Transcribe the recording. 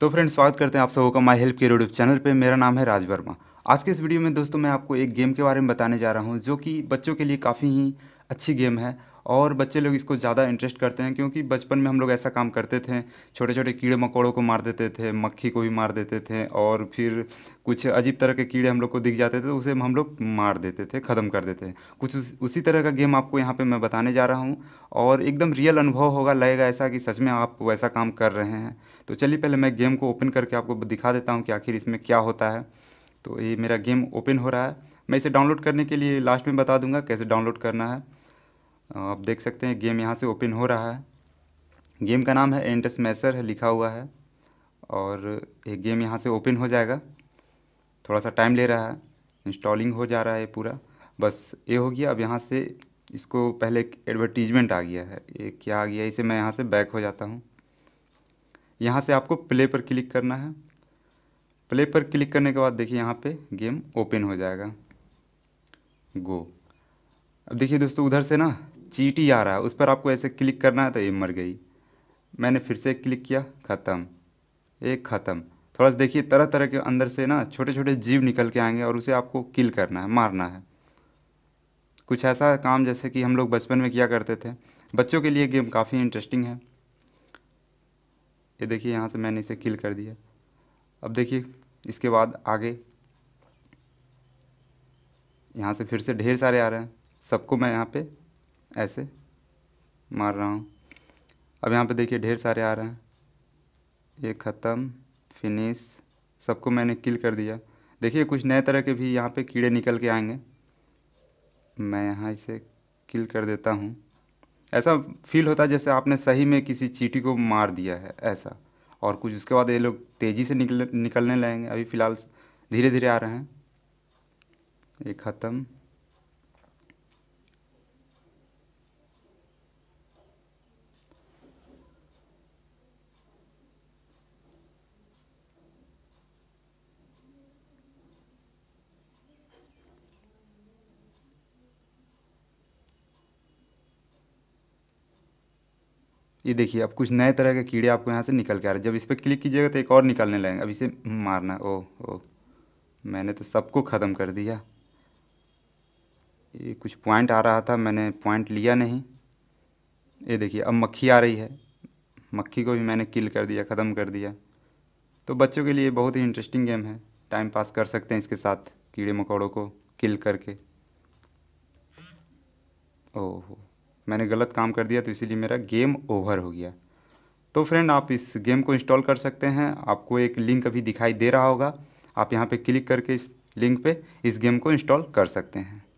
तो फ्रेंड्स स्वागत करते हैं आप सबों का माई हेल्प के यूट्यूब चैनल पे मेरा नाम है राज वर्मा आज के इस वीडियो में दोस्तों मैं आपको एक गेम के बारे में बताने जा रहा हूँ जो कि बच्चों के लिए काफ़ी ही अच्छी गेम है और बच्चे लोग इसको ज़्यादा इंटरेस्ट करते हैं क्योंकि बचपन में हम लोग ऐसा काम करते थे छोटे छोटे कीड़े मकोड़ों को मार देते थे मक्खी को भी मार देते थे और फिर कुछ अजीब तरह के कीड़े हम लोग को दिख जाते थे तो उसे हम लोग मार देते थे ख़त्म कर देते थे कुछ उस, उसी तरह का गेम आपको यहाँ पर मैं बताने जा रहा हूँ और एकदम रियल अनुभव होगा लगेगा ऐसा कि सच में आप वैसा काम कर रहे हैं तो चलिए पहले मैं गेम को ओपन करके आपको दिखा देता हूँ कि आखिर इसमें क्या होता है तो ये मेरा गेम ओपन हो रहा है मैं इसे डाउनलोड करने के लिए लास्ट में बता दूंगा कैसे डाउनलोड करना है आप देख सकते हैं गेम यहाँ से ओपन हो रहा है गेम का नाम है एंट मैसर है लिखा हुआ है और ये गेम यहाँ से ओपन हो जाएगा थोड़ा सा टाइम ले रहा है इंस्टॉलिंग हो जा रहा है पूरा बस ये हो गया अब यहाँ से इसको पहले एक एडवर्टीजमेंट आ गया है ये क्या आ गया इसे मैं यहाँ से बैक हो जाता हूँ यहाँ से आपको प्ले पर क्लिक करना है प्ले पर क्लिक करने के बाद देखिए यहाँ पे गेम ओपन हो जाएगा गो अब देखिए दोस्तों उधर से ना चीटी आ रहा है उस पर आपको ऐसे क्लिक करना है तो ये मर गई मैंने फिर से क्लिक किया ख़त्म एक ख़त्म थोड़ा सा देखिए तरह तरह के अंदर से ना छोटे छोटे जीव निकल के आएंगे और उसे आपको किल करना है मारना है कुछ ऐसा काम जैसे कि हम लोग बचपन में किया करते थे बच्चों के लिए गेम काफ़ी इंटरेस्टिंग है ये देखिए यहाँ से मैंने इसे किल कर दिया अब देखिए इसके बाद आगे यहाँ से फिर से ढेर सारे आ रहे हैं सबको मैं यहाँ पे ऐसे मार रहा हूँ अब यहाँ पे देखिए ढेर सारे आ रहे हैं ये ख़त्म फिनिश सबको मैंने किल कर दिया देखिए कुछ नए तरह के भी यहाँ पे कीड़े निकल के आएंगे मैं यहाँ इसे किल कर देता हूँ ऐसा फील होता है जैसे आपने सही में किसी चीटी को मार दिया है ऐसा और कुछ उसके बाद ये लोग तेज़ी से निकल निकलने लगेंगे अभी फ़िलहाल धीरे धीरे आ रहे हैं ये ख़त्म ये देखिए अब कुछ नए तरह के कीड़े आपको यहाँ से निकल के आ रहे हैं जब इस पर क्लिक कीजिएगा तो एक और निकलने लगेंगे अब इसे मारना ओ ओ मैंने तो सबको ख़त्म कर दिया ये कुछ पॉइंट आ रहा था मैंने पॉइंट लिया नहीं ये देखिए अब मक्खी आ रही है मक्खी को भी मैंने किल कर दिया ख़त्म कर दिया तो बच्चों के लिए बहुत ही इंटरेस्टिंग गेम है टाइम पास कर सकते हैं इसके साथ कीड़े मकोड़ों को किल करके ओहो मैंने गलत काम कर दिया तो इसीलिए मेरा गेम ओवर हो गया तो फ्रेंड आप इस गेम को इंस्टॉल कर सकते हैं आपको एक लिंक अभी दिखाई दे रहा होगा आप यहाँ पे क्लिक करके इस लिंक पे इस गेम को इंस्टॉल कर सकते हैं